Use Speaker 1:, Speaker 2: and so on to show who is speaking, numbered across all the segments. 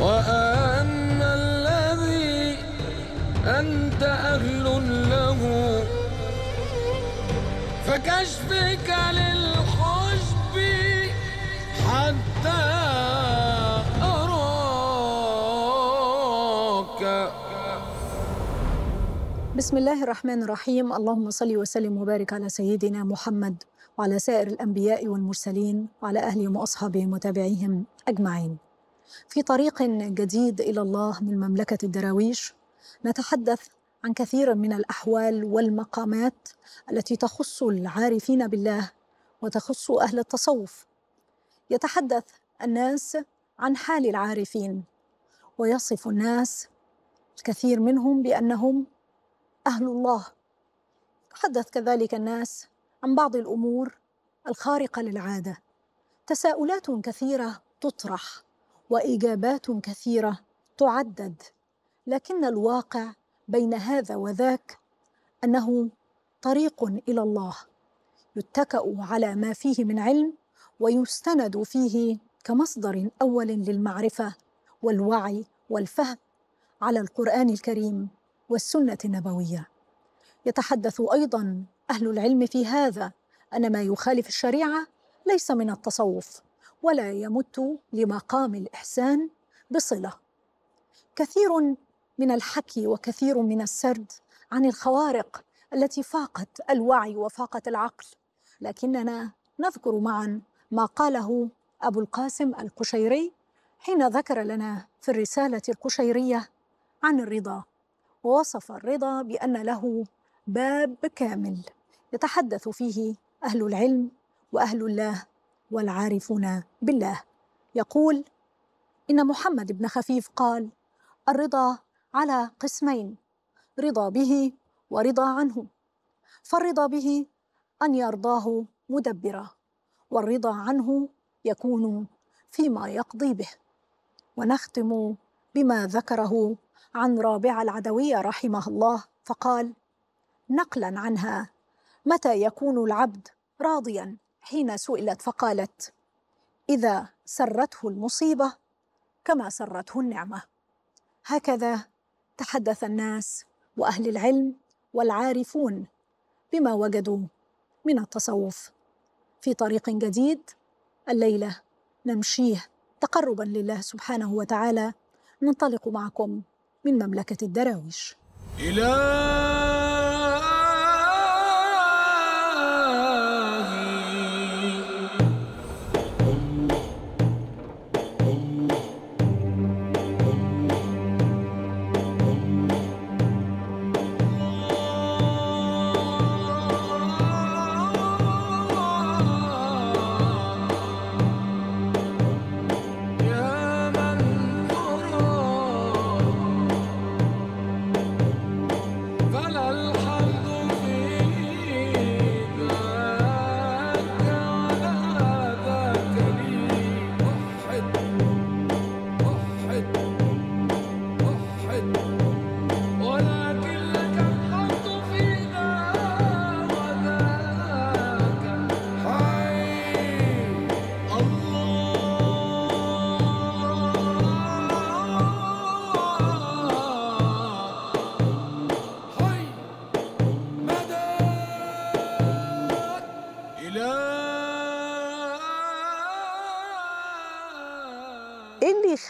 Speaker 1: وأن الذي أنت أهل له فكشفك للحجب
Speaker 2: حتى أراك بسم الله الرحمن الرحيم اللهم صل وسلم وبارك على سيدنا محمد وعلى سائر الأنبياء والمرسلين وعلى أهلهم وأصحابهم وتابعيهم أجمعين في طريق جديد إلى الله من مملكة الدراويش نتحدث عن كثير من الأحوال والمقامات التي تخص العارفين بالله وتخص أهل التصوف يتحدث الناس عن حال العارفين ويصف الناس الكثير منهم بأنهم أهل الله تحدث كذلك الناس عن بعض الامور الخارقه للعاده تساؤلات كثيره تطرح واجابات كثيره تعدد لكن الواقع بين هذا وذاك انه طريق الى الله يتكا على ما فيه من علم ويستند فيه كمصدر اول للمعرفه والوعي والفهم على القران الكريم والسنه النبويه يتحدث أيضا أهل العلم في هذا أن ما يخالف الشريعة ليس من التصوف ولا يمت لمقام الإحسان بصلة كثير من الحكي وكثير من السرد عن الخوارق التي فاقت الوعي وفاقت العقل لكننا نذكر معا ما قاله أبو القاسم القشيري حين ذكر لنا في الرسالة القشيرية عن الرضا ووصف الرضا بأن له باب كامل يتحدث فيه أهل العلم وأهل الله والعارفون بالله يقول إن محمد بن خفيف قال الرضا على قسمين رضا به ورضا عنه فالرضا به أن يرضاه مدبرا والرضا عنه يكون فيما يقضي به ونختم بما ذكره عن رابع العدوية رحمه الله فقال نقلا عنها متى يكون العبد راضيا حين سئلت فقالت اذا سرته المصيبه كما سرته النعمه هكذا تحدث الناس واهل العلم والعارفون بما وجدوا من التصوف في طريق جديد الليله نمشيه تقربا لله سبحانه وتعالى ننطلق معكم من مملكه الدراويش
Speaker 3: إله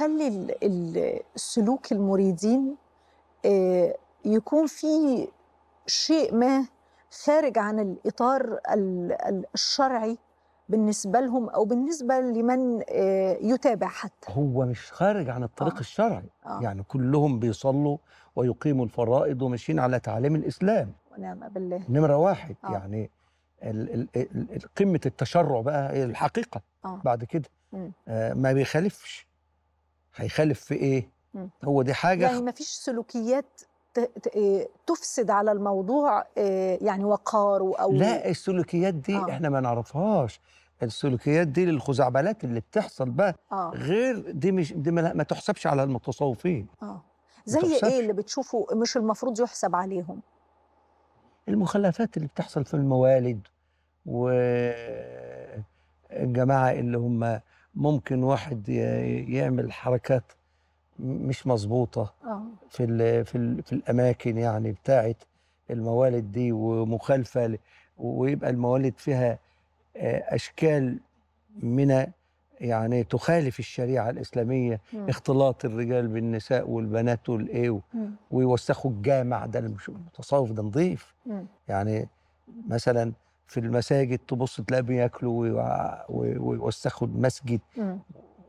Speaker 2: بيخلي السلوك المريدين آه، يكون في شيء ما خارج عن الإطار الشرعي بالنسبة لهم أو بالنسبة لمن آه، يتابع حتى
Speaker 4: هو مش خارج عن الطريق آه. الشرعي آه. يعني كلهم بيصلوا ويقيموا الفرائض وماشيين على تعاليم الإسلام
Speaker 2: ونعم بالله نمرة
Speaker 4: واحد آه. يعني قمة التشرع بقى الحقيقة آه. بعد كده آه ما بيخالفش هيخالف في ايه هو دي حاجه يعني
Speaker 2: مفيش سلوكيات إيه، تفسد على الموضوع إيه، يعني وقاره او لا
Speaker 4: السلوكيات دي آه. احنا ما نعرفهاش السلوكيات دي للخزعبلات اللي بتحصل بقى آه. غير دي مش دي ما تحسبش على المتصوفين
Speaker 2: اه زي ايه اللي بتشوفه مش المفروض يحسب عليهم
Speaker 4: المخلفات اللي بتحصل في الموالد والجماعه اللي هم ممكن واحد يعمل حركات مش مظبوطه آه. في في في الاماكن يعني بتاعه الموالد دي ومخالفه ويبقى الموالد فيها آه، اشكال من يعني تخالف الشريعه الاسلاميه مم. اختلاط الرجال بالنساء والبنات والايه ويوسخوا الجامع ده مش متصوف ده نظيف يعني مثلا في المساجد تبص تلاقي بياكلوا ويوسخوا المسجد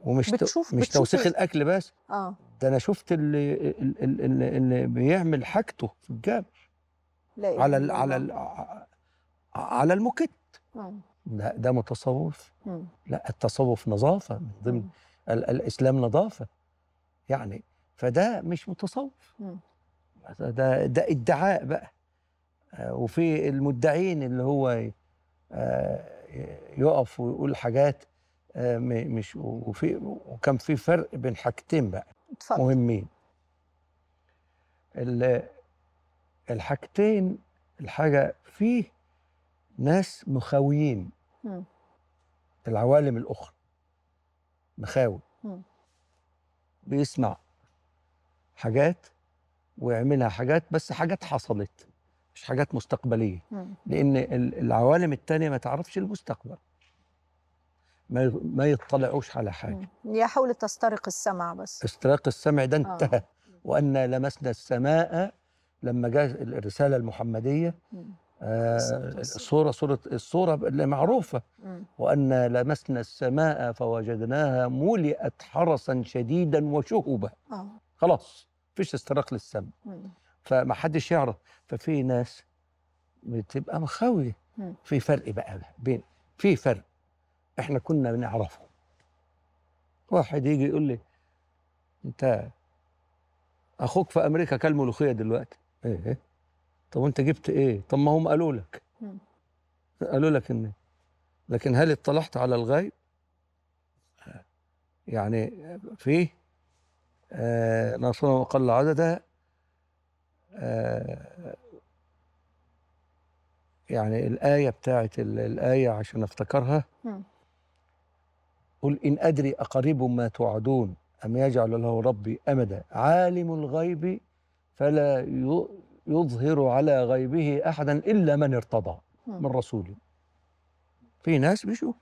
Speaker 4: ومش بتشوف مش توسيخ الاكل بس اه ده انا شفت اللي, اللي, اللي بيعمل حاجته في الجبل
Speaker 5: على الـ على الـ
Speaker 4: على الموكيت ده ده متصوف لا التصوف نظافه من ضمن الاسلام نظافه يعني فده مش متصوف ده ده ادعاء بقى وفي المدعين اللي هو آه، يقف ويقول حاجات آه، مش وفي وكان في فرق بين حاجتين بقى اتفضل. مهمين الحاجتين الحاجه فيه ناس مخاويين م. العوالم الاخرى مخاوي بيسمع حاجات ويعملها حاجات بس حاجات حصلت مش حاجات مستقبليه لان العوالم الثانيه ما تعرفش المستقبل ما ما يطلعوش على حاجه
Speaker 2: يا حول تسترق السمع بس
Speaker 4: استراق السمع ده آه. انتهى آه. وان لمسنا السماء لما جاء الرساله المحمديه آه صورة صوره الصوره اللي معروفه وان لمسنا السماء فوجدناها ملئت حرسا شديدا وشهبا آه. خلاص فيش استراق للسمع فما حدش يعرف ففي ناس بتبقى مخاويه في فرق بقى بين في فرق احنا كنا بنعرفه واحد يجي يقول لي انت اخوك في امريكا كل ملوخيه دلوقتي ايه طب وانت جبت ايه طب ما هم قالوا لك قالوا لك ان لكن هل اطلعت على الغيب يعني فيه آه اقل وقل عددا آه، يعني الآية بتاعت الآية عشان أفتكرها قل إن أدري أقرب ما توعدون أم يجعل له ربي أمدا عالم الغيب فلا يظهر على غيبه أحدا إلا من ارتضى من رسوله في ناس بيشوف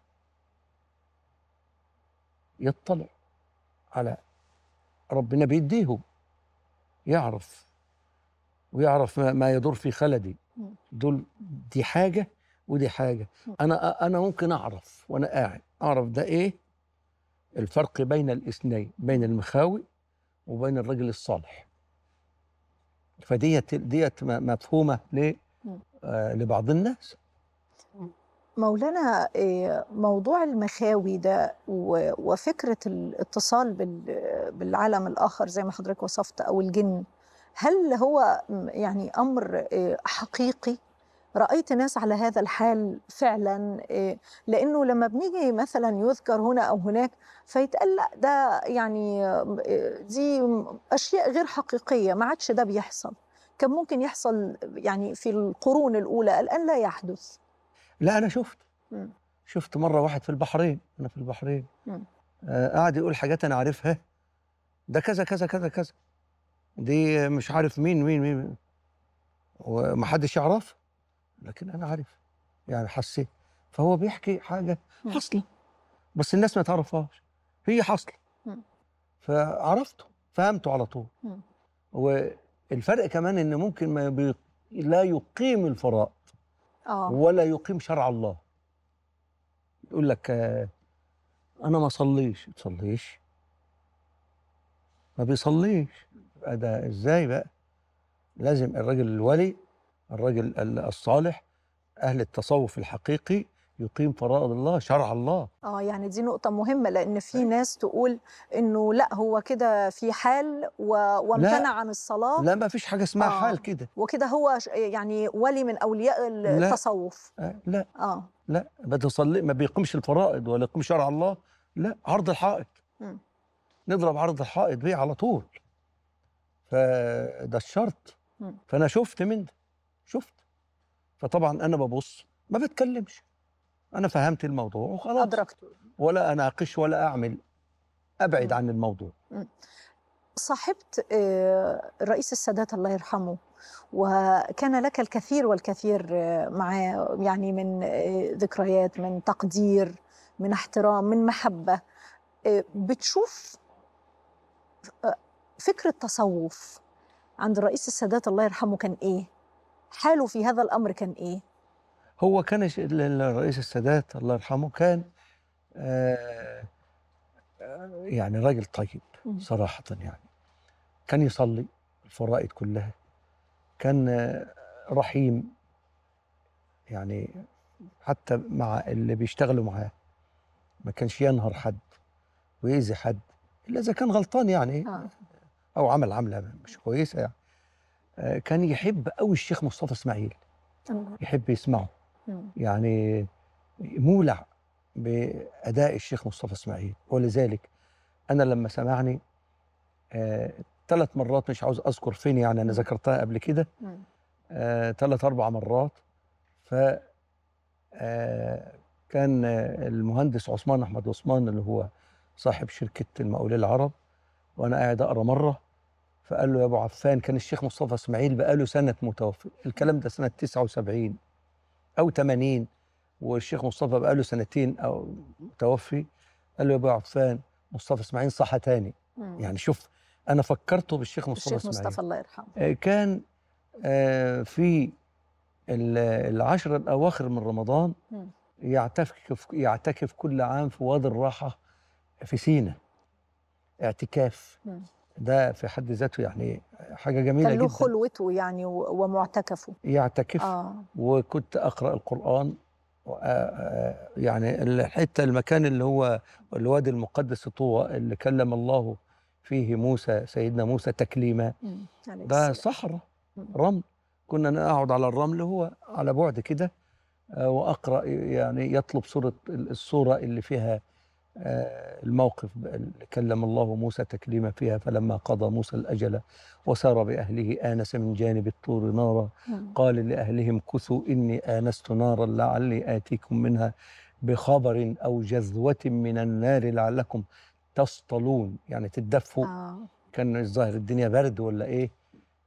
Speaker 4: يطلع على ربنا بيديهم يعرف ويعرف ما, ما يدور في خلدي دول دي حاجه ودي حاجه انا انا ممكن اعرف وانا قاعد اعرف ده ايه الفرق بين الاثنين بين المخاوي وبين الرجل الصالح فديت ديت مفهومه ليه آه لبعض الناس
Speaker 2: مولانا آه، موضوع المخاوي ده وفكرة الاتصال بالعالم الآخر زي ما حضرتك وصفت أو الجن هل هو يعني امر آه، حقيقي رايت ناس على هذا الحال فعلا آه، لانه لما بنيجي مثلا يذكر هنا او هناك فيتقال لا ده يعني آه، دي اشياء غير حقيقيه ما عادش ده بيحصل كان ممكن يحصل يعني في القرون الاولى الان لا يحدث
Speaker 4: لا انا شفت شفت مره واحد في البحرين انا في البحرين قاعد يقول حاجات انا عارفها ده كذا كذا كذا كذا دي مش عارف مين مين مين ومحدش يعرف لكن انا عارف يعني حسيت فهو بيحكي حاجه حصله بس الناس ما تعرفهاش هي حصله فعرفته فهمته على طول والفرق كمان ان ممكن ما بي... لا يقيم الفرائض آه. ولا يقيم شرع الله يقول لك انا ما صليش ما تصليش ما بيصليش يبقى ده ازاي بقى لازم الرجل الولي الرجل الصالح اهل التصوف الحقيقي يقيم فرائض الله شرع الله
Speaker 2: اه يعني دي نقطة مهمة لأن في ناس تقول إنه لا هو كده في حال و... وامتنع عن الصلاة لا
Speaker 4: ما فيش حاجة اسمها آه حال كده
Speaker 2: وكده هو يعني ولي من أولياء التصوف لا آه لا آه
Speaker 4: لا ما تصلي ما بيقيمش الفرائض ولا يقيم شرع الله لا عرض الحائط نضرب عرض الحائط بيه على طول فده الشرط فانا شفت من ده شفت فطبعا انا ببص ما بتكلمش انا فهمت الموضوع وخلاص ادركته ولا اناقش ولا اعمل ابعد عن الموضوع
Speaker 2: صاحبت الرئيس آه، السادات الله يرحمه وكان لك الكثير والكثير آه، معاه يعني من آه، ذكريات من تقدير من احترام من محبه بتشوف فكر التصوف عند الرئيس السادات الله يرحمه كان إيه؟ حاله في هذا الأمر كان إيه؟
Speaker 4: هو كان الرئيس السادات الله يرحمه كان آه، آه، يعني راجل طيب صراحة يعني كان يصلي الفرائض كلها كان آه، رحيم يعني حتى مع اللي بيشتغلوا معاه ما كانش ينهر حد ويأذي حد إلا إذا كان غلطان يعني آه. او عمل عمله مش كويسه يعني آه، كان يحب قوي الشيخ مصطفى اسماعيل يحب يسمعه يعني مولع باداء الشيخ مصطفى اسماعيل ولذلك انا لما سمعني ثلاث آه مرات مش عاوز اذكر فين يعني انا ذكرتها قبل كده ثلاث آه اربع مرات ف آه كان المهندس عثمان احمد عثمان اللي هو صاحب شركه المقاولين العرب وانا قاعد اقرا مره فقال له يا ابو عفان كان الشيخ مصطفى اسماعيل بقاله سنه متوفي الكلام ده سنه 79 او 80 والشيخ مصطفى بقاله سنتين او متوفي قال له يا ابو عفان مصطفى اسماعيل صحى تاني مم. يعني شوف انا فكرته بالشيخ مصطفى اسماعيل الشيخ مصطفى
Speaker 2: الله يرحمه آه،
Speaker 4: كان آه، في العشر الاواخر من رمضان يعتكف يعتكف كل عام في وادي الراحه في سينا اعتكاف مم. ده في حد ذاته يعني حاجه جميله كان له
Speaker 2: خلوته يعني ومعتكفه يعتكف آه.
Speaker 4: وكنت اقرا القران آه، آه، يعني الحته المكان اللي هو الوادي المقدس طوى اللي كلم الله فيه موسى سيدنا موسى تكليما
Speaker 5: ده صحراء
Speaker 4: رمل كنا نقعد على الرمل هو على بعد كده آه، واقرا يعني يطلب صوره الصوره اللي فيها آه، الموقف اللي كلم الله موسى تكليما فيها فلما قضى موسى الأجل وسار بأهله آنس من جانب الطور نارا نعم. قال لأهلهم كثوا إني آنست نارا لعلي آتيكم منها بخبر أو جذوة من النار لعلكم تصطلون يعني تدفوا آه. كان الظاهر الدنيا برد ولا إيه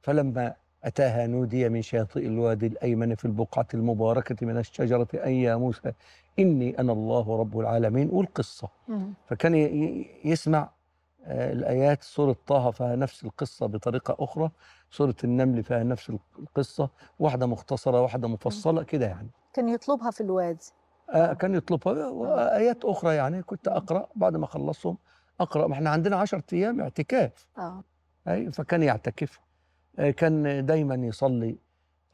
Speaker 4: فلما أتاها نودي من شاطئ الوادي الأيمن في البقعة المباركة من الشجرة أي يا موسى إني أنا الله رب العالمين والقصة فكان يسمع آه، الآيات سورة طه فيها نفس القصة بطريقة أخرى سورة النمل فيها نفس القصة واحدة مختصرة واحدة مفصلة كده يعني
Speaker 2: كان يطلبها في الوادي
Speaker 4: آه كان يطلبها وآيات آه. أخرى يعني كنت أقرأ بعد ما أخلصهم أقرأ ما إحنا عندنا 10 أيام اعتكاف آه أي فكان يعتكف آه، كان دايما يصلي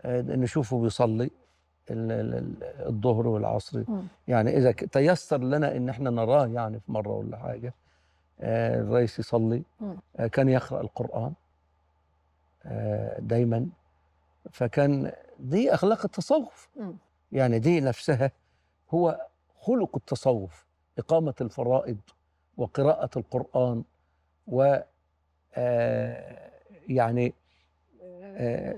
Speaker 4: نشوفه بيصلي الظهر والعصر يعني اذا تيسر لنا ان احنا نراه يعني في مره ولا حاجه آه، الرئيس يصلي آه، كان يقرا القران آه، دايما فكان دي اخلاق التصوف يعني دي نفسها هو خلق التصوف اقامه الفرائض وقراءه القران و يعني آه،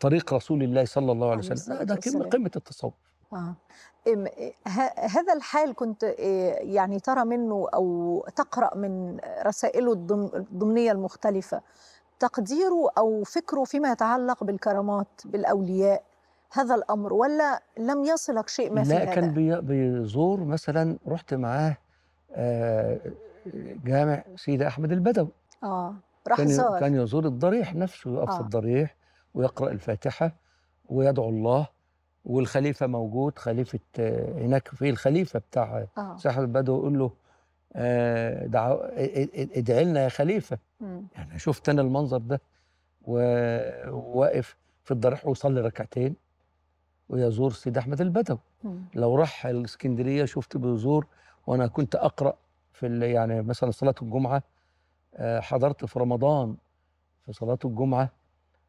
Speaker 4: طريق رسول الله صلى الله عليه وسلم ده قمه التصوف
Speaker 2: آه. هذا الحال كنت آه، يعني ترى منه او تقرا من رسائله الضمنيه المختلفه تقديره او فكره فيما يتعلق بالكرامات بالاولياء هذا الامر ولا لم يصلك شيء ما في لا هذا؟
Speaker 4: كان بيزور مثلا رحت معاه آه، جامع سيدي احمد البدوي
Speaker 2: اه راح كان زار كان
Speaker 4: يزور الضريح نفسه يقف آه. في الضريح ويقرأ الفاتحة ويدعو الله والخليفة موجود خليفة هناك في الخليفة بتاع آه. صاحب البدو يقول له آه، ادعي لنا يا خليفة م. يعني شفت أنا المنظر ده وواقف في الضريح ويصلي ركعتين ويزور سيد أحمد البدوي لو راح الإسكندرية شفت بيزور وأنا كنت أقرأ في يعني مثلا صلاة الجمعة آه، حضرت في رمضان في صلاة الجمعة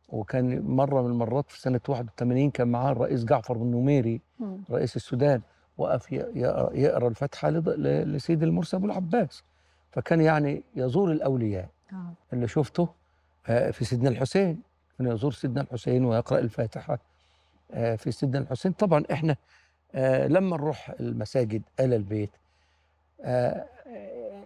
Speaker 4: وكان مرة من المرات في سنة 81 كان معاه الرئيس جعفر بن نميري رئيس السودان وقف يقرا الفاتحة لسيد المرسى أبو العباس فكان يعني يزور الأولياء آه. اللي شفته آه، في سيدنا الحسين كان يزور سيدنا الحسين ويقرأ الفاتحة في سيدنا الحسين طبعا إحنا لما نروح المساجد آل البيت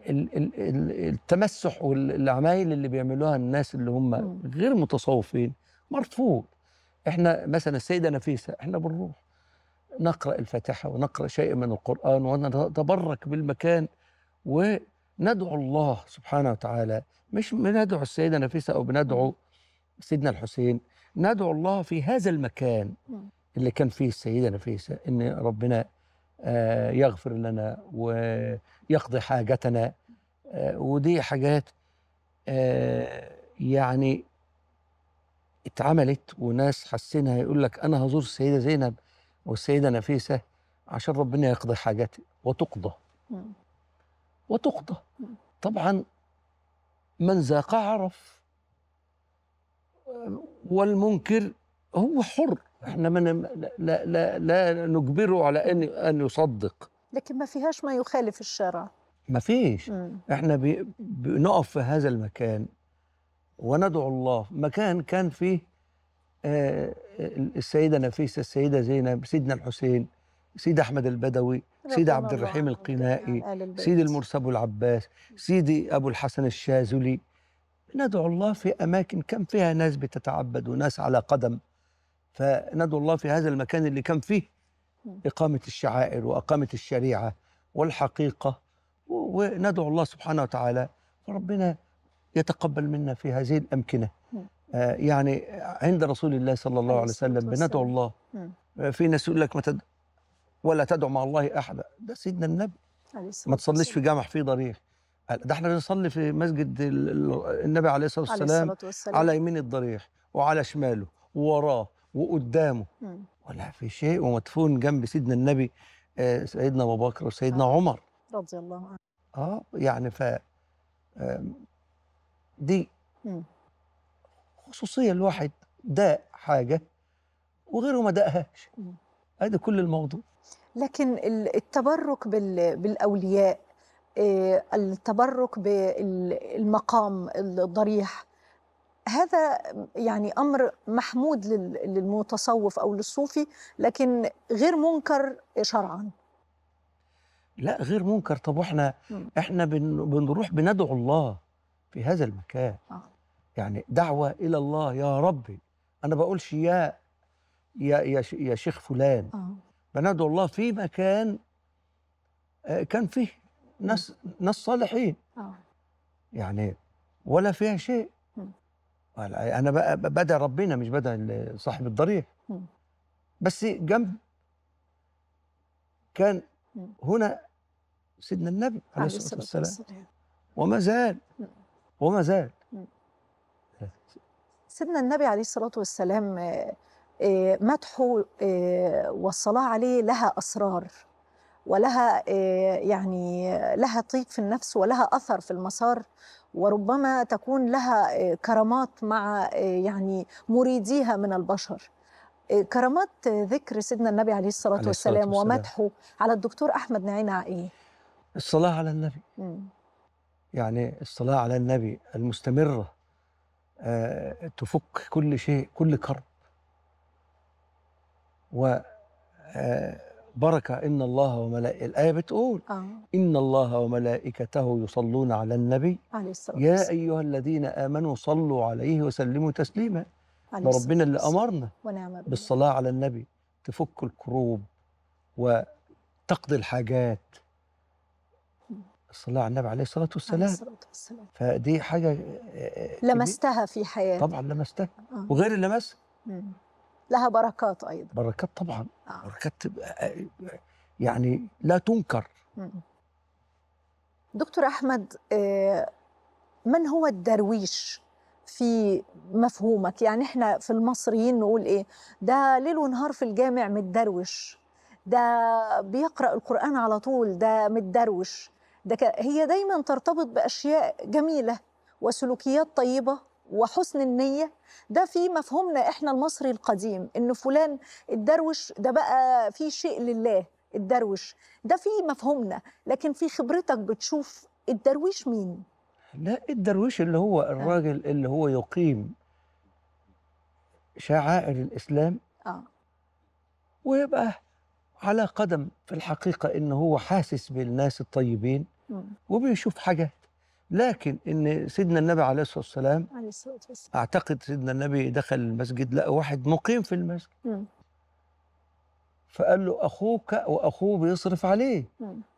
Speaker 4: التمسح والعمايل اللي بيعملوها الناس اللي هم غير متصوفين مرفوض احنا مثلا السيده نفيسه احنا بنروح نقرا الفاتحه ونقرا شيء من القران ونتبرك بالمكان وندعو الله سبحانه وتعالى مش بندعو السيده نفيسه او بندعو سيدنا الحسين ندعو الله في هذا المكان اللي كان فيه السيده نفيسه ان ربنا آه، يغفر لنا ويقضي حاجتنا آه، ودي حاجات آه، يعني اتعملت وناس حاسينها يقول لك انا هزور السيده زينب والسيده نفيسه عشان ربنا يقضي حاجاتي وتقضى وتقضى طبعا من ذاق عرف والمنكر هو حر احنا من لا, لا, لا نجبره على ان ان يصدق
Speaker 2: لكن ما فيهاش ما يخالف الشرع
Speaker 4: ما فيش احنا بنقف في هذا المكان وندعو الله مكان كان فيه آه السيده نفيسه السيده زينب سيدنا الحسين سيد احمد البدوي سيد عبد الرحيم القنائي سيد المرسى ابو العباس سيدي ابو الحسن الشاذلي ندعو الله في اماكن كان فيها ناس بتتعبد وناس على قدم فندعو الله في هذا المكان اللي كان فيه اقامه الشعائر واقامه الشريعه والحقيقه وندعو الله سبحانه وتعالى فربنا يتقبل منا في هذه الأمكنة آه يعني عند رسول الله صلى الله عليه وسلم بندعو الله آه، في ناس يقول لك ما تد... ولا تدعو مع الله أحدا ده سيدنا النبي ما تصليش في جامع فيه ضريح ده احنا بنصلي في مسجد النبي عليه الصلاة والسلام, والسلام على يمين الضريح وعلى شماله ووراه وقدامه ولا في شيء ومدفون جنب سيدنا النبي آه، سيدنا ابو بكر وسيدنا آه. عمر
Speaker 2: رضي الله عنه
Speaker 4: اه يعني ف دي خصوصيه الواحد داء حاجه وغيره ما داءهاش
Speaker 2: ادي كل الموضوع لكن التبرك بالاولياء آه، التبرك بالمقام الضريح هذا يعني امر محمود للمتصوف او للصوفي لكن غير منكر شرعا
Speaker 4: لا غير منكر طب واحنا احنا بنروح بندعو الله في هذا المكان آه. يعني دعوه الى الله يا ربي انا بقولش يا يا يا, يا شيخ فلان آه. بندعو الله في مكان آه، كان فيه ناس ناس صالحين يعني ولا فيها شيء انا بدأ ربنا مش بدأ صاحب الضريح بس جنب كان هنا سيدنا النبي عليه الصلاة والسلام والسلام. وما زال وما زال
Speaker 2: سيدنا النبي عليه الصلاة والسلام مدحه آه، والصلاة عليه لها أسرار ولها آه، يعني آه، لها طيب في النفس ولها أثر في المسار وربما تكون لها كرامات مع يعني مريديها من البشر كرامات ذكر سيدنا النبي عليه الصلاة, عليه الصلاة والسلام, والسلام ومدحه على الدكتور أحمد نعيم إيه؟
Speaker 4: الصلاة على النبي مم. يعني الصلاة على النبي المستمرة آه تفك كل شيء كل كرب وبركة آه، إن الله وملائكته الآية بتقول آه. إن الله وملائكته يصلون على النبي
Speaker 5: عليه الصلاة يا
Speaker 4: أيها الذين آمنوا صلوا عليه وسلموا تسليما
Speaker 5: ربنا اللي أمرنا ونعم
Speaker 4: بالصلاة على النبي تفك الكروب وتقضي الحاجات الصلاة على النبي عليه الصلاة والسلام عليه الصلاة والسلام فدي حاجة آه، آه، لمستها
Speaker 2: في حياتك طبعا لمستها آه. وغير اللي لها بركات أيضا
Speaker 4: بركات طبعا آه. بركات آه، يعني لا تنكر
Speaker 2: دكتور أحمد من هو الدرويش في مفهومك يعني احنا في المصريين نقول ايه ده ليل ونهار في الجامع متدروش ده بيقرأ القرآن على طول ده متدروش ده هي دايما ترتبط باشياء جميله وسلوكيات طيبه وحسن النيه ده في مفهومنا احنا المصري القديم ان فلان الدروش ده بقى في شيء لله الدروش ده في مفهومنا لكن في خبرتك بتشوف الدرويش مين
Speaker 4: لا الدرويش اللي هو آه. الراجل اللي هو يقيم شعائر الاسلام اه ويبقى على قدم في الحقيقة إن هو حاسس بالناس الطيبين وبيشوف حاجات لكن إن سيدنا النبي عليه الصلاة والسلام عليه الصلاة والسلام أعتقد سيدنا النبي دخل المسجد لقى واحد مقيم في المسجد فقال له أخوك وأخوه بيصرف عليه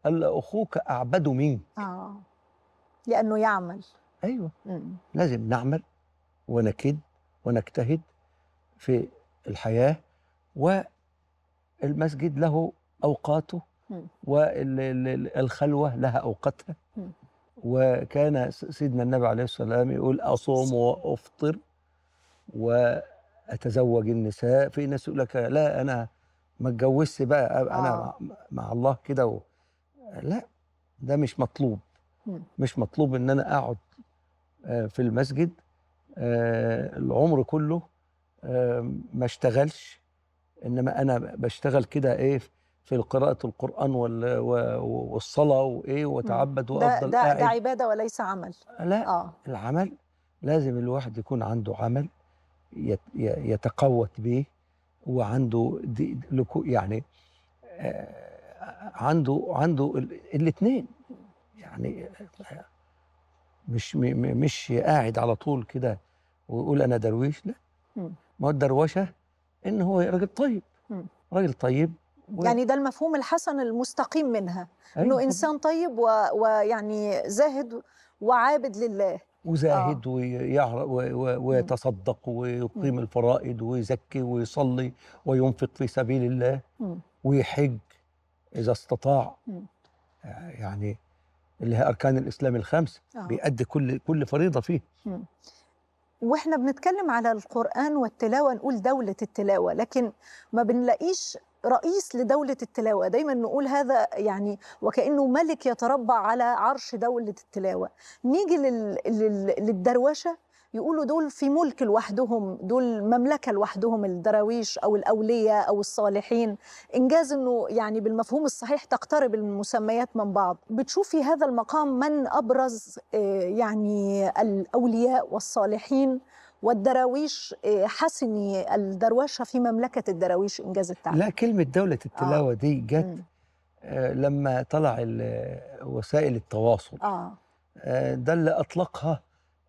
Speaker 4: قال له أخوك أعبد منك
Speaker 2: آه لأنه يعمل أيوه
Speaker 4: لازم نعمل ونكد ونجتهد في الحياة و المسجد له أوقاته والخلوة لها أوقاتها وكان سيدنا النبي عليه الصلاة والسلام يقول أصوم وأفطر وأتزوج النساء في ناس يقول لك لا أنا ما اتجوزش بقى أنا آه. مع الله كده لا ده مش مطلوب مش مطلوب إن أنا أقعد آه، في المسجد آه، العمر كله آه، ما اشتغلش انما انا بشتغل كده ايه في قراءة القرآن والصلاة وإيه وتعبد وأفضل ده, ده, ده
Speaker 2: عبادة وليس عمل لا آه.
Speaker 4: العمل لازم الواحد يكون عنده عمل يتقوت به وعنده دي يعني آه، عنده عنده الاثنين يعني آه، مش مش قاعد على طول كده ويقول انا درويش لا ما هو الدروشه ان هو راجل طيب راجل طيب
Speaker 2: و... يعني ده المفهوم الحسن المستقيم منها أيوة. انه انسان طيب و... ويعني زاهد وعابد لله
Speaker 4: وزاهد آه. و... و... ويتصدق ويقيم م. الفرائض ويزكي ويصلي وينفق في سبيل الله م. ويحج اذا استطاع م. يعني اللي هي اركان الاسلام الخمسه آه. بيأدي كل كل فريضه فيه
Speaker 2: م. واحنا بنتكلم على القرآن والتلاوة نقول دولة التلاوة لكن ما بنلاقيش رئيس لدولة التلاوة دايما نقول هذا يعني وكأنه ملك يتربع على عرش دولة التلاوة نيجي لل... لل... للدروشة يقولوا دول في ملك لوحدهم دول مملكة لوحدهم الدراويش أو الأولياء أو الصالحين إنجاز أنه يعني بالمفهوم الصحيح تقترب المسميات من بعض بتشوفي هذا المقام من أبرز آه، يعني الأولياء والصالحين والدراويش آه، حسني الدرواشة في مملكة الدراويش إنجاز التعليم لا
Speaker 4: كلمة دولة التلاوة آه. دي جت آه، لما طلع وسائل التواصل آه. آه ده اللي أطلقها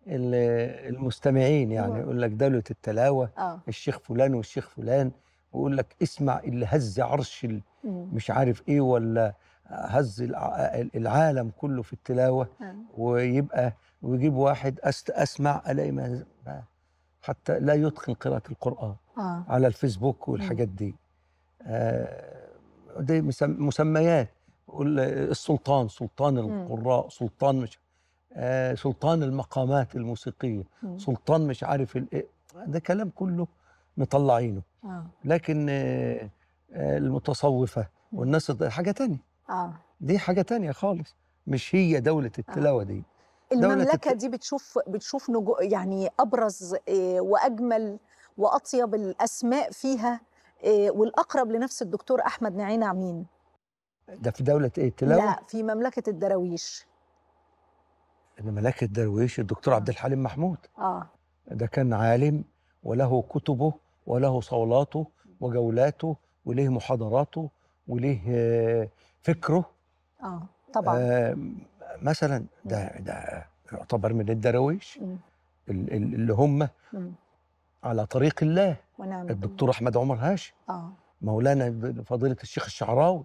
Speaker 4: المستمعين يعني أيوة. يقول لك دولة التلاوة آه. الشيخ فلان والشيخ فلان ويقول لك اسمع اللي هز عرش مش عارف ايه ولا هز العالم كله في التلاوة آه. ويبقى ويجيب واحد أسمع ألاقي ما حتى لا يتقن قراءة القرآن آه. على الفيسبوك والحاجات دي آه دي مسميات السلطان سلطان القراء سلطان مش آه سلطان المقامات الموسيقيه مم. سلطان مش عارف الايه ده كلام كله مطلعينه آه. لكن آه, آه، المتصوفه والناس حاجه تانية آه. دي حاجه تانية خالص مش هي دوله آه. التلاوه آه. دي
Speaker 2: المملكه دي بتشوف بتشوف نجو يعني ابرز آه، واجمل واطيب الاسماء فيها والاقرب لنفس الدكتور احمد نعيم مين
Speaker 4: ده في دوله ايه التلاوه لا
Speaker 2: في مملكه الدراويش
Speaker 4: ان ملاك الدرويش الدكتور عبد الحليم محمود اه ده كان عالم وله كتبه وله صولاته وجولاته وليه محاضراته وليه آه، فكره
Speaker 5: اه طبعا آه
Speaker 4: مثلا ده ده يعتبر من الدرويش اللي هم على طريق الله
Speaker 5: ونعم الدكتور
Speaker 4: احمد عمر هاشم اه مولانا فضيله الشيخ الشعراوي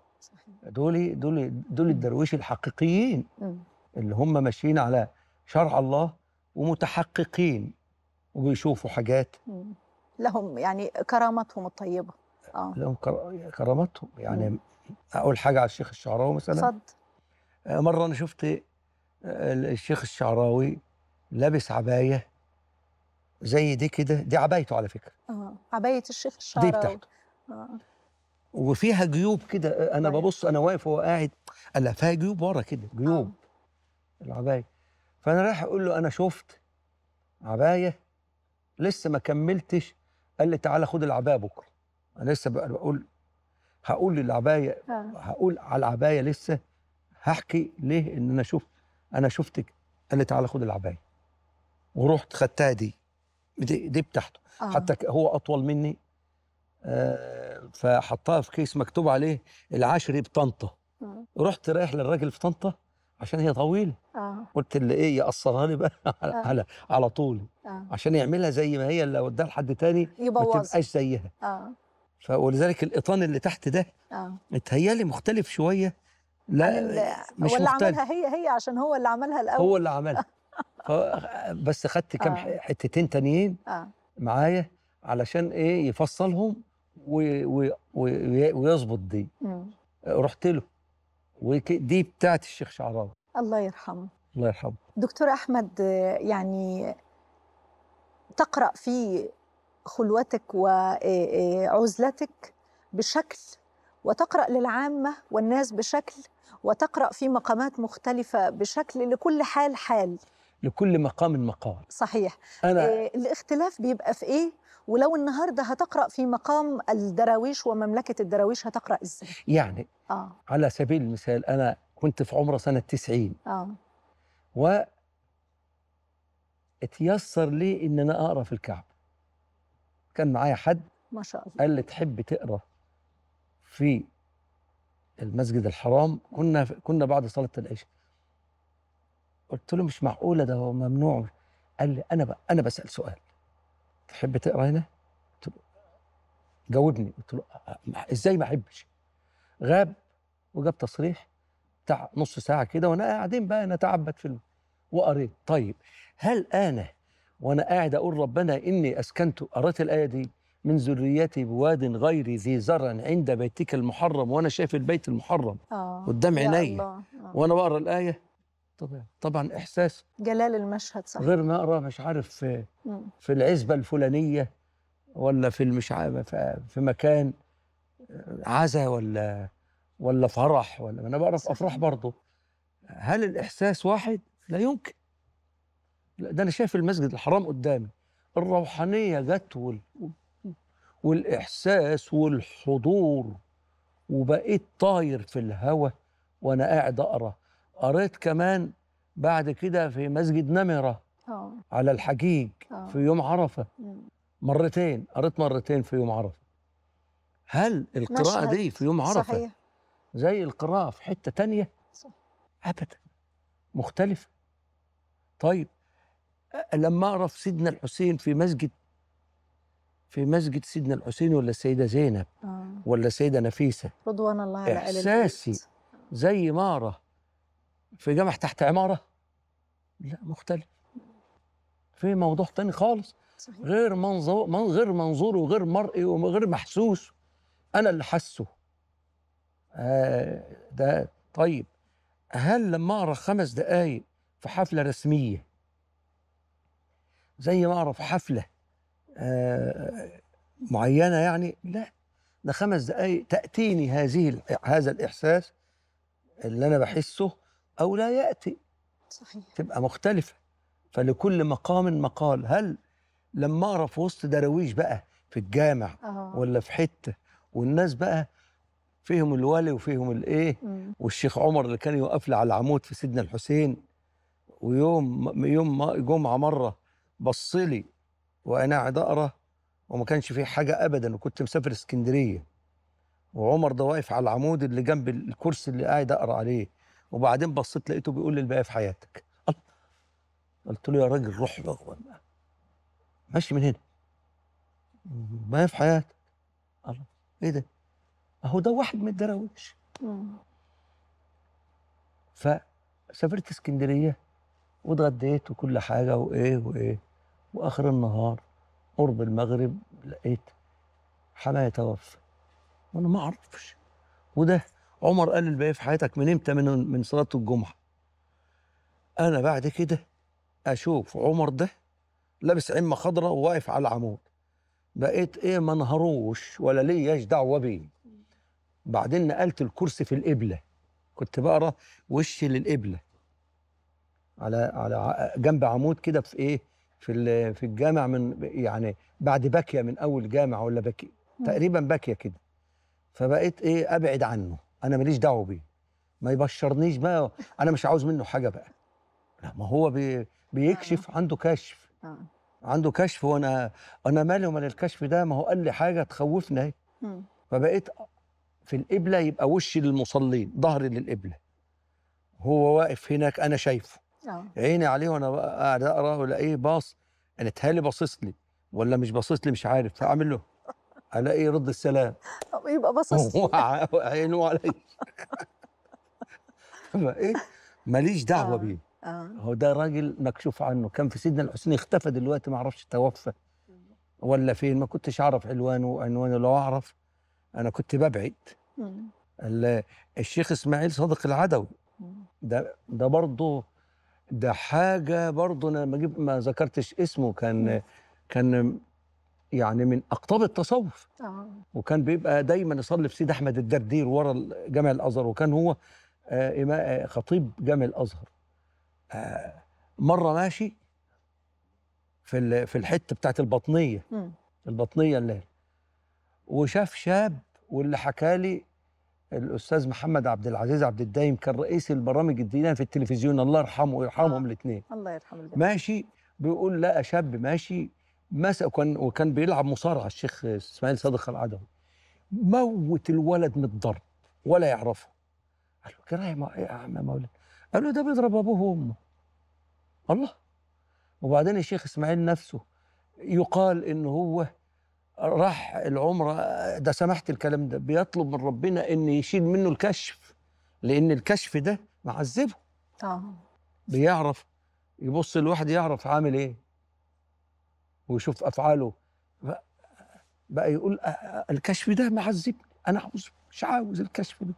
Speaker 4: دول دول دول الدرويش الحقيقيين م. اللي هم ماشيين على شرع الله ومتحققين وبيشوفوا حاجات
Speaker 2: لهم يعني كرامتهم الطيبه اه لهم
Speaker 4: كرامتهم يعني مم. اقول حاجه على الشيخ الشعراوي مثلا اتفضل آه، مره انا شفت آه، الشيخ الشعراوي لابس عبايه زي دي كده دي عبايته على فكره
Speaker 2: اه عبايه الشيخ الشعراوي دي بتاعته آه.
Speaker 4: وفيها جيوب كده آه، انا طيب. ببص انا واقف وهو قاعد قال فيها جيوب ورا كده جيوب آه. العبايه فانا رايح اقول له انا شفت عبايه لسه ما كملتش قال لي تعالى خد العبايه بكره انا لسه بقول هقول للعبايه آه. هقول على العبايه لسه هحكي ليه ان انا شفت انا شفتك قال لي تعالى خد العبايه ورحت خدتها دي دي, دي بتاعته آه. حتى هو اطول مني آه فحطها في كيس مكتوب عليه العاشر بطنطا آه. رحت رايح للراجل في طنطا عشان هي طويله اه قلت اللي ايه يقصرها لي بقى على آه. على, على آه. عشان يعملها زي ما هي لو اداها لحد تاني يبوظ ما تبقاش زيها اه ف ولذلك الايطان اللي تحت ده اه متهيألي مختلف شويه لا مش هو اللي مختلف. عملها
Speaker 2: هي هي عشان هو اللي عملها الاول هو اللي
Speaker 4: عملها بس خدت كام آه. حتتين تانيين آه. معايا علشان ايه يفصلهم ويظبط دي مم. رحت له ودي بتاعت الشيخ شعراوي
Speaker 2: الله يرحمه الله يرحمه دكتور أحمد يعني تقرأ في خلوتك وعزلتك إيه، بشكل وتقرأ للعامة والناس بشكل وتقرأ في مقامات مختلفة بشكل لكل حال حال
Speaker 4: لكل مقام مقال
Speaker 2: صحيح أنا... إيه، الاختلاف بيبقى في إيه ولو النهارده هتقرا في مقام الدراويش ومملكه الدراويش هتقرا ازاي؟ يعني آه.
Speaker 4: على سبيل المثال انا كنت في عمره سنه 90 اه و اتيسر لي ان انا اقرا في الكعب كان معايا حد
Speaker 5: ما شاء الله قال لي
Speaker 4: تحب تقرا في المسجد الحرام كنا كنا بعد صلاه العشاء قلت له مش معقوله ده هو ممنوع قال لي انا بقى انا بسال سؤال تحب تقرا هنا؟ قلت له جاوبني قلت له ازاي ما احبش؟ غاب وجاب تصريح بتاع نص ساعه كده وانا قاعدين بقى نتعبد في وقريت طيب هل انا وانا قاعد اقول ربنا اني اسكنت قريت الايه دي من ذريتي بواد غير ذي زرع عند بيتك المحرم وانا شايف البيت المحرم آه. قدام عيني آه. وانا بقرا الايه طبعا طبعا احساس
Speaker 2: جلال المشهد صح غير
Speaker 4: نقرا مش عارف في في العزبه الفلانيه ولا في المش في مكان عزا ولا ولا فرح ولا انا بقرا في افراح برضه هل الاحساس واحد لا يمكن لا ده انا شايف المسجد الحرام قدامي الروحانيه جت وال... والاحساس والحضور وبقيت طاير في الهوا وانا قاعد اقرا قريت كمان بعد كده في مسجد نمرة أوه. على الحجيج أوه. في يوم عرفة مرتين قريت مرتين في يوم عرفة هل القراءة مشهد. دي في يوم عرفة صحيح. زي القراءة في حتة تانية صح. أبدا مختلفة طيب لما أعرف سيدنا الحسين في مسجد في مسجد سيدنا الحسين ولا السيدة زينب آه. ولا السيدة نفيسة
Speaker 2: رضوان الله على
Speaker 4: إحساسي زي ما أعرف في جامع تحت عماره لا مختلف في موضوع تاني خالص غير منظور من غير منظور وغير مرئي وغير محسوس انا اللي حاسه آه ده طيب هل لما اقرا خمس دقائق في حفله رسميه زي ما اقرا في حفله آه معينه يعني لا ده خمس دقائق تاتيني هذه هذا الاحساس اللي انا بحسه أو لا يأتي صحيح تبقى مختلفة فلكل مقام مقال هل لما أقرأ في وسط درويش بقى في الجامع أوه. ولا في حتة والناس بقى فيهم الولي وفيهم الإيه والشيخ عمر اللي كان يوقف لي على العمود في سيدنا الحسين ويوم يوم جمعة مرة بصلي وأنا قاعد أقرأ وما كانش فيه حاجة أبدا وكنت مسافر اسكندرية وعمر ده واقف على العمود اللي جنب الكرسي اللي قاعد أقرأ عليه وبعدين بصيت لقيته بيقول لي الباقي في حياتك قلت له يا راجل روح له ماشي من هنا ما في حياتك الله ايه ده اهو ده واحد من الدراويش فسافرت اسكندريه واتغديت وكل حاجه وايه وايه واخر النهار قرب المغرب لقيت حماية توفى وانا ما اعرفش وده عمر قال الباقي في حياتك من امتى من من صلاه الجمعه انا بعد كده اشوف عمر ده لابس عمه خضراء وواقف على العمود بقيت ايه ما نهروش ولا ليش دعوه بيه بعدين نقلت الكرسي في القبله كنت بقرا وشي للقبله على على جنب عمود كده في ايه في في الجامع من يعني بعد باكيه من اول جامع ولا باكيه تقريبا باكيه كده فبقيت ايه ابعد عنه انا ماليش دعوه بيه ما يبشرنيش بقى انا مش عاوز منه حاجه بقى لا ما هو بي بيكشف عنده كشف آه. عنده كشف وانا انا مالي ومال الكشف ده ما هو قال لي حاجه تخوفنا اهي فبقيت في القبله يبقى وشي للمصلين ظهري للقبله هو واقف هناك انا شايفه آه. عيني عليه وانا قاعد اقرا ولا ايه باص انا تهالي باصص لي ولا مش باصص لي مش عارف فاعمل له الاقي رد السلام
Speaker 2: يبقى بصص
Speaker 4: عينه علي ايه ماليش دعوه آه. بيه آه. هو ده راجل مكشوف عنه كان في سيدنا الحسين اختفى دلوقتي ما اعرفش توفى ولا فين ما كنتش اعرف عنوانه عنوانه لو اعرف انا كنت ببعد الشيخ اسماعيل صادق العدوي ده ده برضه ده حاجه برضه انا ما ما ذكرتش اسمه كان مم. كان يعني من اقطاب التصوف آه. وكان بيبقى دايما يصلي في سيد احمد الدردير ورا جامع الازهر وكان هو آه، آه، خطيب جامع الازهر آه، مره ماشي في في الحته بتاعت البطنيه م. البطنيه اللي وشاف شاب واللي حكى لي الاستاذ محمد عبد العزيز عبد الدايم كان رئيس البرامج الدينيه في التلفزيون الله يرحمه ويرحمهم آه. الاثنين الله يرحمه ماشي بيقول لقى شاب ماشي مس وكان وكان بيلعب مصارعه الشيخ اسماعيل صادق العدوي موت الولد من الضرب ولا يعرفه قال له كده إيه يا عم مولد قال له ده بيضرب ابوه وامه الله وبعدين الشيخ اسماعيل نفسه يقال ان هو راح العمره ده سمحت الكلام ده بيطلب من ربنا ان يشيل منه الكشف لان الكشف ده معذبه اه بيعرف يبص الواحد يعرف عامل ايه ويشوف افعاله بقى يقول الكشف ده معذبني انا عاوز مش عاوز الكشف ده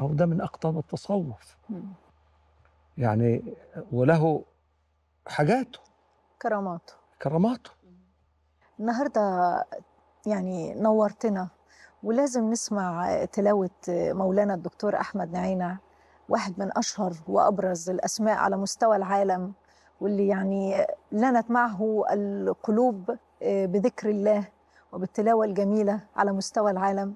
Speaker 4: اهو ده من اقطاب التصوف يعني وله حاجاته كراماته كراماته
Speaker 2: النهارده يعني نورتنا ولازم نسمع تلاوة مولانا الدكتور أحمد نعيمة واحد من أشهر وأبرز الأسماء على مستوى العالم واللي يعني لنت معه القلوب آه، بذكر الله وبالتلاوة الجميلة على مستوى العالم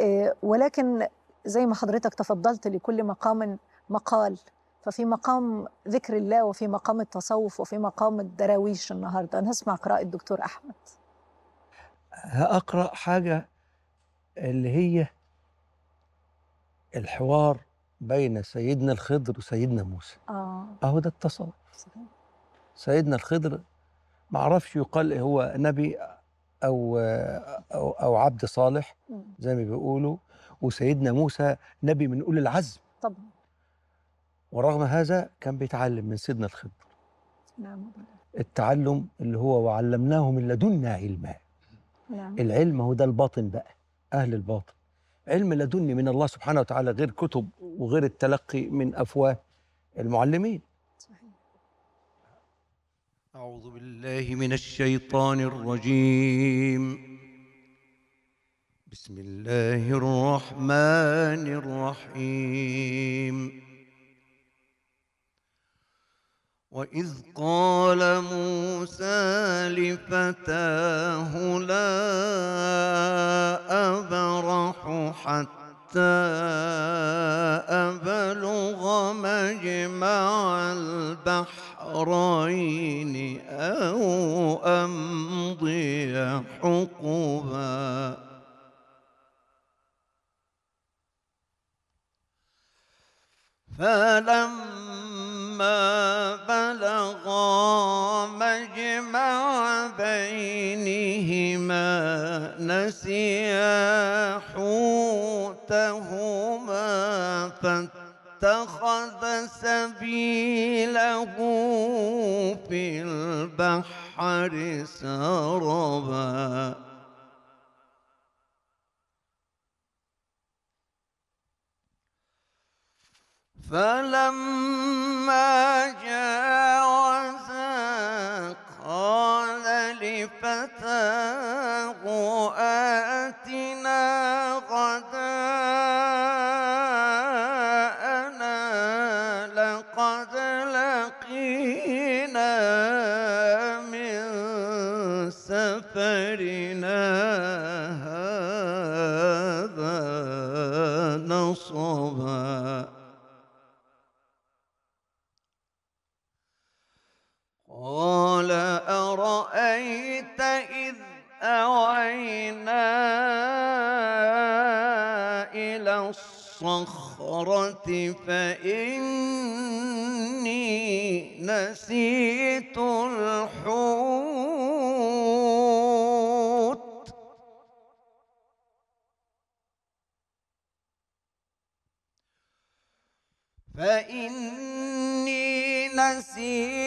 Speaker 2: آه، ولكن زي ما حضرتك تفضلت لكل مقام مقال ففي مقام ذكر الله وفي مقام التصوف وفي مقام الدراويش النهارده انا قراءه الدكتور احمد
Speaker 4: هقرا حاجه اللي هي الحوار بين سيدنا الخضر وسيدنا موسى اه اهو ده التصوف صحيح. سيدنا الخضر ما اعرفش يقال إيه هو نبي أو, أو, أو عبد صالح زي ما بيقولوا وسيدنا موسى نبي من أولي العزم طبعا ورغم هذا كان بيتعلم من سيدنا الخضر نعم التعلم اللي هو وعلمناه من لدنا علما نعم العلم هو ده الباطن بقى أهل الباطن علم لدني من الله سبحانه وتعالى غير كتب وغير التلقي من أفواه المعلمين أعوذ بالله من الشيطان الرجيم بسم الله الرحمن
Speaker 6: الرحيم وإذ قال موسى لفتاه لا أبرح حتى أبلغ مجمع البحر شهرين أو أمضي حقبا فلما بلغا مجمع بينهما نسيا حوتهما فت واتخذ سبيله في البحر سربا فلما جاوزا قال لفتاه آتنا غداً رسول نسير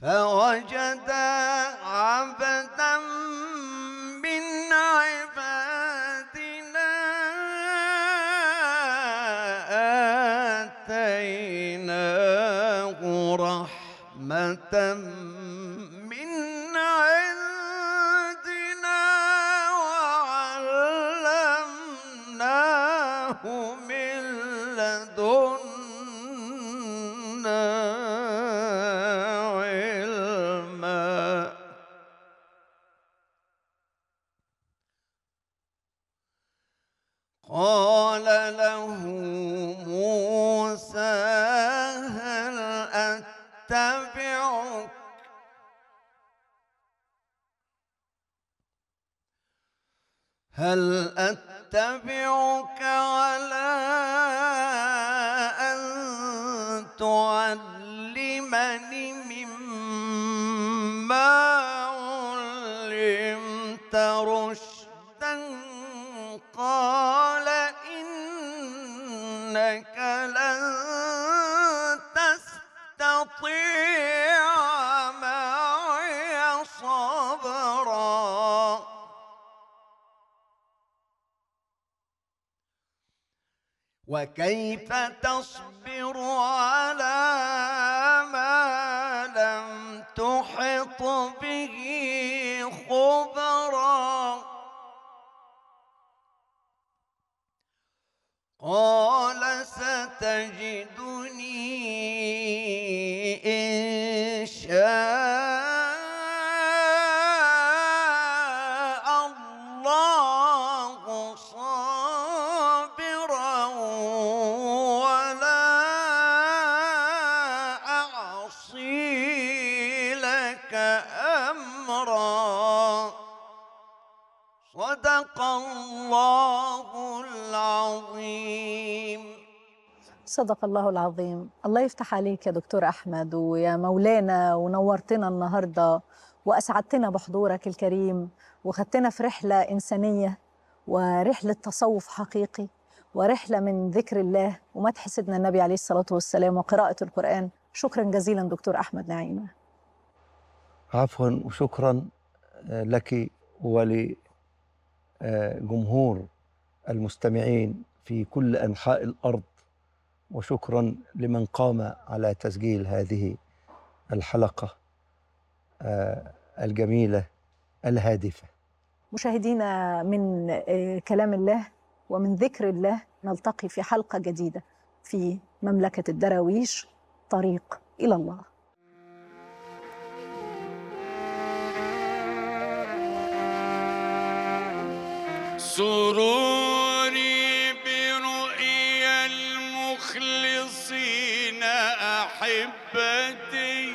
Speaker 6: Oh. وكيف تصبر
Speaker 2: صدق الله العظيم الله يفتح عليك يا دكتور أحمد ويا مولانا ونورتنا النهاردة وأسعدتنا بحضورك الكريم وخدتنا في رحلة إنسانية ورحلة تصوف حقيقي ورحلة من ذكر الله ومدح سيدنا النبي عليه الصلاة والسلام وقراءة القرآن شكرا جزيلا دكتور أحمد نعيمة
Speaker 4: عفوا وشكرا آه، لك ولجمهور المستمعين في كل أنحاء الأرض وشكرا لمن قام على تسجيل هذه الحلقة آه، الجميلة الهادفة
Speaker 2: مشاهدينا من آه، كلام الله ومن ذكر الله نلتقي في حلقة جديدة في مملكة الدراويش طريق إلى الله
Speaker 3: سرور احبتي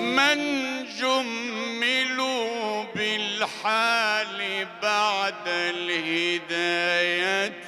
Speaker 3: من جملوا بالحال بعد الهدايه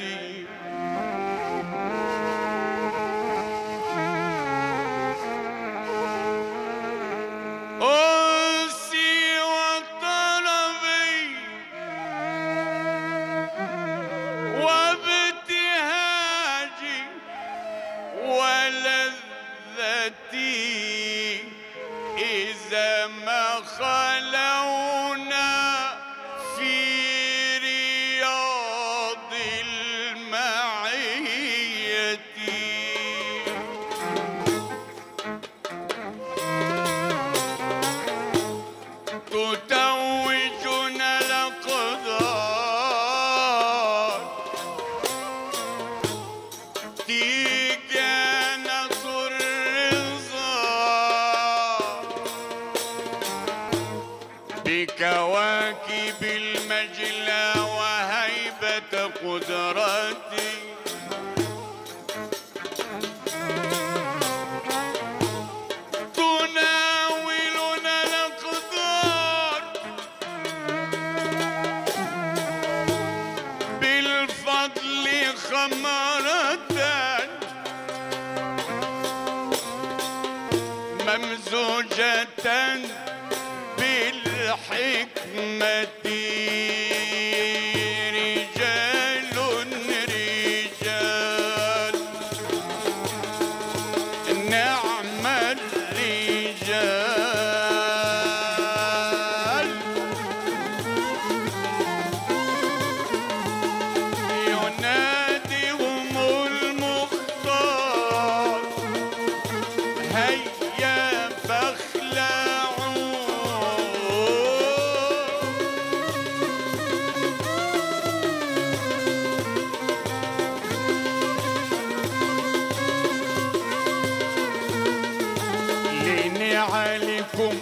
Speaker 3: عليكم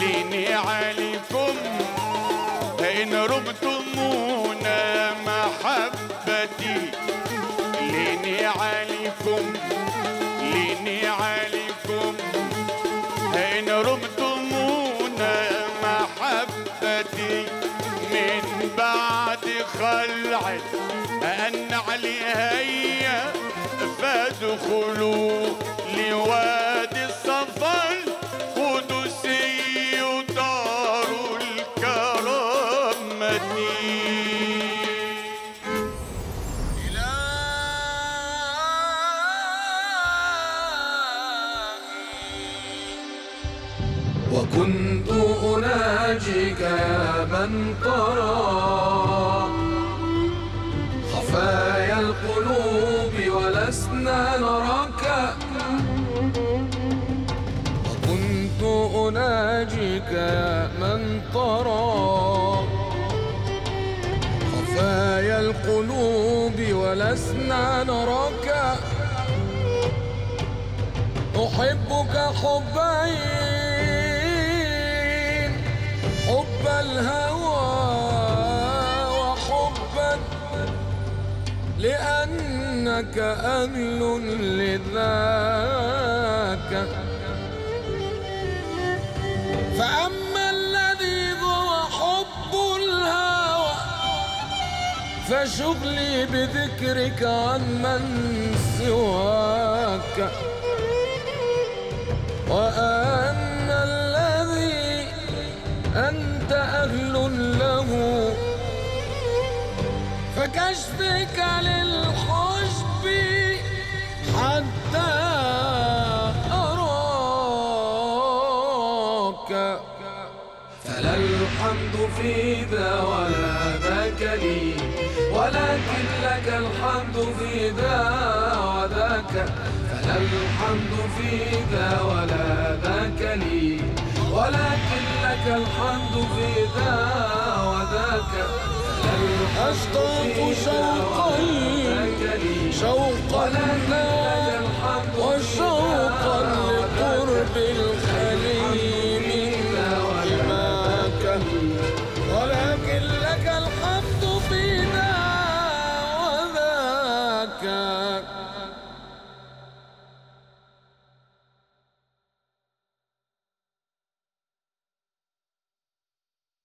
Speaker 3: ليني عليكم إن ربتمونا محبتي ليني عليكم ليني عليكم إن ربتمونا محبتي من بعد خلعت أن علي هيا فادخلوا لواد
Speaker 1: وجهك من ترى خفايا القلوب ولسنا نراك وكنت أناجيك يا من ترى خفايا القلوب ولسنا نراك أحبك حبين الهوى وحبا لأنك أهل لذاك فأما الذي هو حب الهوى فشغلي بذكرك عن من سواك وأن الذي أن أنت أهل له فكشفك للحجب حتى أراك فلا الحمد في ذا ولا ذاك لي ولكن لك الحمد في ذا وذاك فلا الحمد في ذا ولا ذاك لي ولكن لك الحمد في ذا وذاك أشتاق شوقا شوقا وشوقا لقرب